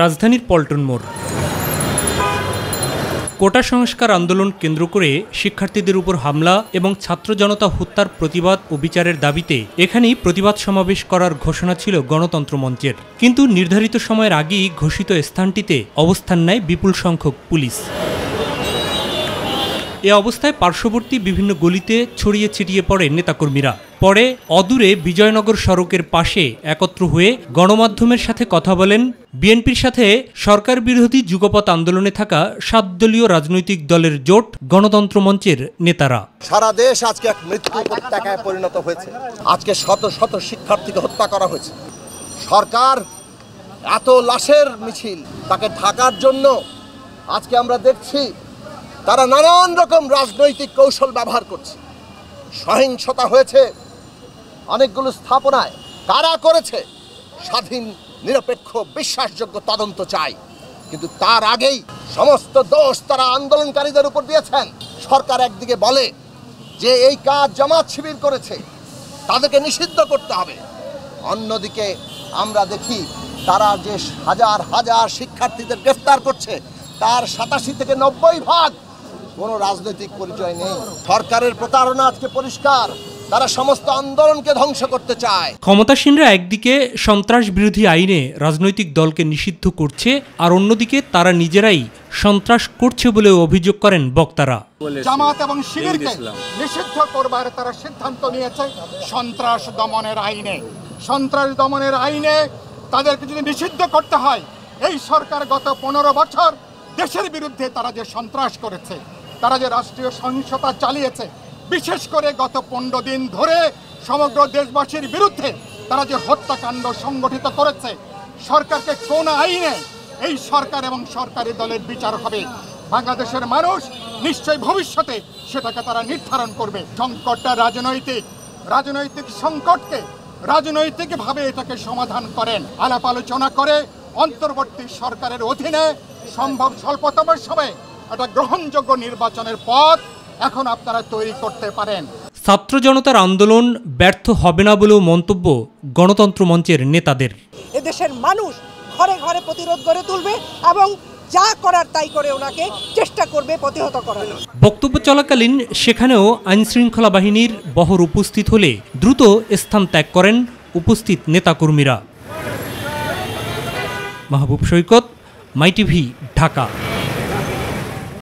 রাজধানীর পল্টন মোড় কোটা সংস্কার আন্দোলন কেন্দ্র করে শিক্ষার্থীদের উপর হামলা এবং ছাত্র জনতা হত্যার প্রতিবাদ ও বিচারের দাবিতে এখানেই প্রতিবাদ সমাবেশ করার ঘোষণা ছিল গণতন্ত্র মঞ্চের কিন্তু নির্ধারিত সময়ের আগেই ঘোষিত স্থানটিতে অবস্থান নেয় বিপুল সংখ্যক পুলিশ এ অবস্থায় পার্শ্ববর্তী বিভিন্ন গলিতে ছড়িয়ে ছিটিয়ে পড়ে নেতাকর্মীরা পরে অদূরে বিজয়নগর সড়কের পাশে একত্র হয়ে গণমাধ্যমের সাথে কথা বলেন বিএনপির সাথে সরকার বিরোধী যুগপথ আন্দোলনে থাকা সাত দলীয় রাজনৈতিক দলের জোট গণতন্ত্র মঞ্চের নেতারা সারা দেশ আজকে এক মৃত্যু উপত্যকায় পরিণত হয়েছে আজকে শত শত শিক্ষার্থীকে হত্যা করা হয়েছে সরকার এত লাশের মিছিল তাকে ঢাকার জন্য আজকে আমরা দেখছি তারা নানান রকম রাজনৈতিক কৌশল ব্যবহার করছে সহিংসতা হয়েছে অনেকগুলো স্থাপনায় কারা করেছে স্বাধীন নিরপেক্ষ বিশ্বাসযোগ্য তদন্ত চাই কিন্তু তার আগেই সমস্ত দোষ তারা আন্দোলনকারীদের উপর দিয়েছেন সরকার একদিকে বলে যে এই কাজ জামাত শিবির করেছে তাদেরকে নিষিদ্ধ করতে হবে অন্যদিকে আমরা দেখি তারা যে হাজার হাজার শিক্ষার্থীদের গ্রেফতার করছে তার সাতাশি থেকে নব্বই ভাগ কোনো রাজনৈতিক পরিচয় নেই সরকারের প্রতারণা আজকে পরিষ্কার তারা সমস্ত আন্দোলনকে ধ্বংস করতে চায় ক্ষমতাসীনরা একদিকে সন্ত্রাস বিরোধী আইনে রাজনৈতিক দলকে নিষিদ্ধ করছে আর অন্যদিকে তারা নিজেরাই সন্ত্রাস করছে বলে অভিযোগ করেন বক্তারা জামাত এবং শিবিরকে নিষিদ্ধ করবার তারা সিদ্ধান্ত নিয়েছে সন্ত্রাস দমনের আইনে সন্ত্রাস দমনের আইনে তাদেরকে যদি নিষিদ্ধ করতে হয় এই সরকার গত পনেরো বছর দেশের বিরুদ্ধে তারা যে সন্ত্রাস করেছে তারা যে রাষ্ট্রীয় সহিংসতা চালিয়েছে বিশেষ করে গত পনেরো দিন ধরে সমগ্র দেশবাসীর বিরুদ্ধে তারা যে হত্যাকাণ্ড সংগঠিত করেছে সরকারকে কোন আইনে এই সরকার এবং সরকারি দলের বিচার হবে বাংলাদেশের মানুষ নিশ্চয় ভবিষ্যতে সেটাকে তারা নির্ধারণ করবে সংকটটা রাজনৈতিক রাজনৈতিক সংকটকে রাজনৈতিকভাবে এটাকে সমাধান করেন আলাপ আলোচনা করে অন্তর্বর্তী সরকারের অধীনে সম্ভব স্বল্পতম সময়ে একটা গ্রহণযোগ্য নির্বাচনের পথ এখন আপনারা তৈরি করতে পারেন ছাত্র জনতার আন্দোলন ব্যর্থ হবে না বলেও মন্তব্য গণতন্ত্র মঞ্চের নেতাদের এদেশের মানুষ ঘরে ঘরে প্রতিরোধ গড়ে তুলবে এবং যা করার তাই করে ওনাকে চেষ্টা করবে প্রতিহত করার বক্তব্য চলাকালীন সেখানেও আইনশৃঙ্খলা বাহিনীর বহর উপস্থিত হলে দ্রুত স্থান ত্যাগ করেন উপস্থিত নেতাকর্মীরা মাহবুব সৈকত মাইটিভি ঢাকা